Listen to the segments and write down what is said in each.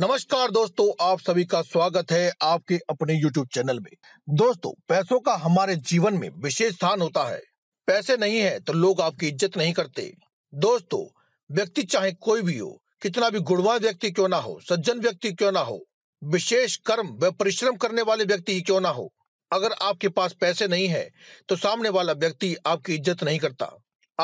नमस्कार दोस्तों आप सभी का स्वागत है आपके अपने YouTube चैनल में दोस्तों पैसों का हमारे जीवन में विशेष स्थान होता है पैसे नहीं है तो लोग आपकी इज्जत नहीं करते दोस्तों व्यक्ति चाहे कोई भी हो कितना भी गुणवान व्यक्ति क्यों ना हो सज्जन व्यक्ति क्यों ना हो विशेष कर्म व परिश्रम करने वाले व्यक्ति ही क्यों ना हो अगर आपके पास पैसे नहीं है तो सामने वाला व्यक्ति आपकी इज्जत नहीं करता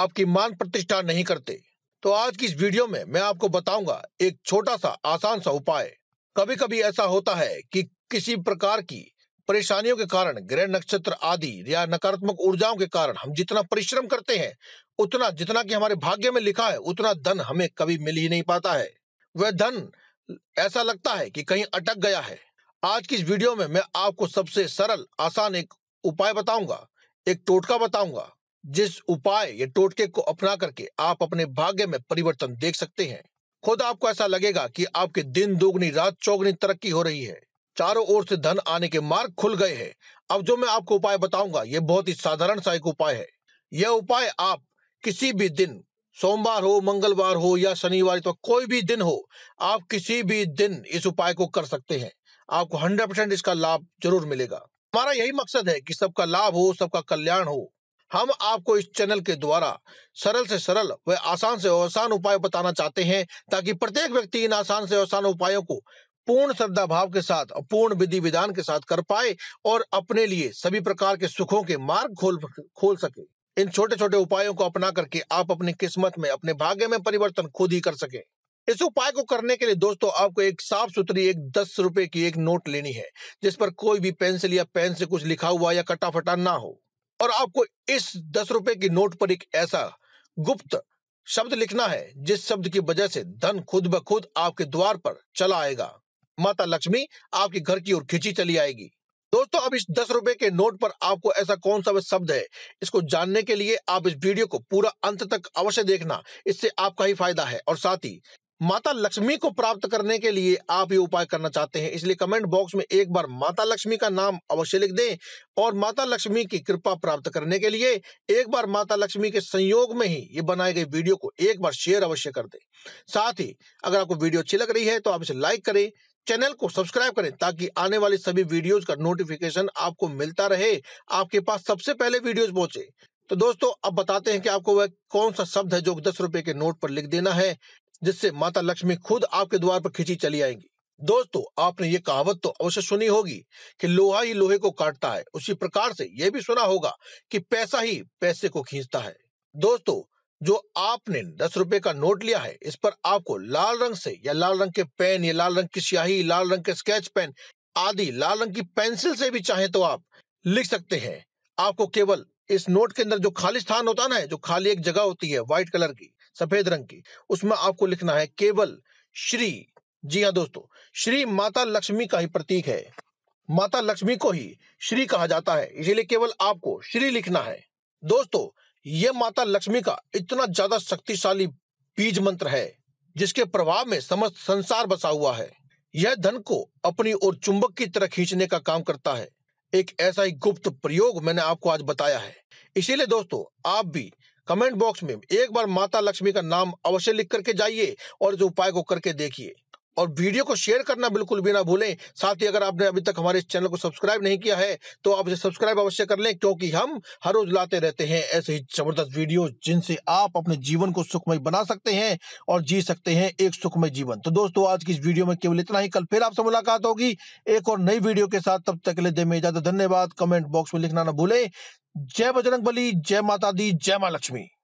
आपकी मान प्रतिष्ठा नहीं करते तो आज की इस वीडियो में मैं आपको बताऊंगा एक छोटा सा आसान सा उपाय कभी कभी ऐसा होता है कि किसी प्रकार की परेशानियों के कारण ग्रह नक्षत्र आदि या नकारात्मक ऊर्जाओं के कारण हम जितना परिश्रम करते हैं उतना जितना कि हमारे भाग्य में लिखा है उतना धन हमें कभी मिल ही नहीं पाता है वह धन ऐसा लगता है कि कहीं अटक गया है आज की इस वीडियो में मैं आपको सबसे सरल आसान एक उपाय बताऊंगा एक टोटका बताऊंगा जिस उपाय या टोटके को अपना करके आप अपने भाग्य में परिवर्तन देख सकते हैं खुद आपको ऐसा लगेगा कि आपके दिन दोगुनी रात चौगुनी तरक्की हो रही है चारों ओर से धन आने के मार्ग खुल गए हैं अब जो मैं आपको उपाय बताऊंगा ये बहुत ही साधारण सा एक उपाय है यह उपाय आप किसी भी दिन सोमवार हो मंगलवार हो या शनिवार तो कोई भी दिन हो आप किसी भी दिन इस उपाय को कर सकते हैं आपको हंड्रेड परसेंट इसका लाभ जरूर मिलेगा हमारा यही मकसद है कि सबका लाभ हो सबका कल्याण हो हम आपको इस चैनल के द्वारा सरल से सरल व आसान से आसान उपाय बताना चाहते हैं ताकि प्रत्येक व्यक्ति इन आसान से आसान उपायों को पूर्ण श्रद्धा भाव के साथ पूर्ण विधि विधान के साथ कर पाए और अपने लिए सभी प्रकार के सुखों के मार्ग खोल खोल सके इन छोटे छोटे उपायों को अपना करके आप अपनी किस्मत में अपने भाग्य में परिवर्तन खुद ही कर सके इस उपाय को करने के लिए दोस्तों आपको एक साफ सुथरी एक दस रुपए की एक नोट लेनी है जिस पर कोई भी पेंसिल या पेन से कुछ लिखा हुआ या कटा फटा ना हो और आपको इस दस रुपए की नोट पर एक ऐसा गुप्त शब्द लिखना है जिस शब्द की वजह से धन खुद ब खुद आपके द्वार पर चला आएगा माता लक्ष्मी आपके घर की ओर खिंची चली आएगी दोस्तों अब इस दस रुपए के नोट पर आपको ऐसा कौन सा शब्द है इसको जानने के लिए आप इस वीडियो को पूरा अंत तक अवश्य देखना इससे आपका ही फायदा है और साथ ही माता लक्ष्मी को प्राप्त करने के लिए आप ये उपाय करना चाहते हैं इसलिए कमेंट बॉक्स में एक बार माता लक्ष्मी का नाम अवश्य लिख दें और माता लक्ष्मी की कृपा प्राप्त करने के लिए एक बार माता लक्ष्मी के संयोग में ही ये बनाई गई वीडियो को एक बार शेयर अवश्य कर दें साथ ही अगर आपको वीडियो अच्छी लग रही है तो आप इसे लाइक करें चैनल को सब्सक्राइब करें ताकि आने वाले सभी वीडियो का नोटिफिकेशन आपको मिलता रहे आपके पास सबसे पहले वीडियो पहुंचे तो दोस्तों अब बताते हैं कि आपको वह कौन सा शब्द है जो दस रुपए के नोट पर लिख देना है जिससे माता लक्ष्मी खुद आपके द्वार पर खिंची चली आएंगी दोस्तों आपने ये कहावत तो अवश्य सुनी होगी कि लोहा ही लोहे को काटता है उसी प्रकार से यह भी सुना होगा कि पैसा ही पैसे को खींचता है दोस्तों जो आपने दस रुपए का नोट लिया है इस पर आपको लाल रंग से या लाल रंग के पेन या लाल रंग की स्याही लाल रंग के स्केच पेन आदि लाल रंग की पेंसिल से भी चाहे तो आप लिख सकते हैं आपको केवल इस नोट के अंदर जो खाली स्थान होता है ना जो खाली एक जगह होती है व्हाइट कलर की सफेद रंग की उसमें आपको लिखना है केवल श्री जी हाँ दोस्तों श्री माता लक्ष्मी का ही प्रतीक है माता लक्ष्मी को ही श्री कहा जाता है इसीलिए केवल आपको श्री लिखना है दोस्तों ये माता लक्ष्मी का इतना ज्यादा शक्तिशाली बीज मंत्र है जिसके प्रभाव में समस्त संसार बसा हुआ है यह धन को अपनी ओर चुंबक की तरह खींचने का काम करता है एक ऐसा ही गुप्त प्रयोग मैंने आपको आज बताया है इसीलिए दोस्तों आप भी कमेंट बॉक्स में एक बार माता लक्ष्मी का नाम अवश्य लिख करके जाइए और इस उपाय को करके देखिए और वीडियो को शेयर करना बिल्कुल भी ना भूलें साथ ही अगर आपने अभी तक हमारे इस चैनल को सब्सक्राइब नहीं किया है तो आप इसे सब्सक्राइब अवश्य कर लें क्योंकि हम हर रोज लाते रहते हैं ऐसे ही जबरदस्त वीडियो जिनसे आप अपने जीवन को सुखमय बना सकते हैं और जी सकते हैं एक सुखमय जीवन तो दोस्तों आज की इस वीडियो में केवल इतना ही कल फिर आपसे मुलाकात होगी एक और नई वीडियो के साथ तब तक के लिए दे में धन्यवाद कमेंट बॉक्स में लिखना ना भूलें जय बजरंग जय माता दी जय माँ लक्ष्मी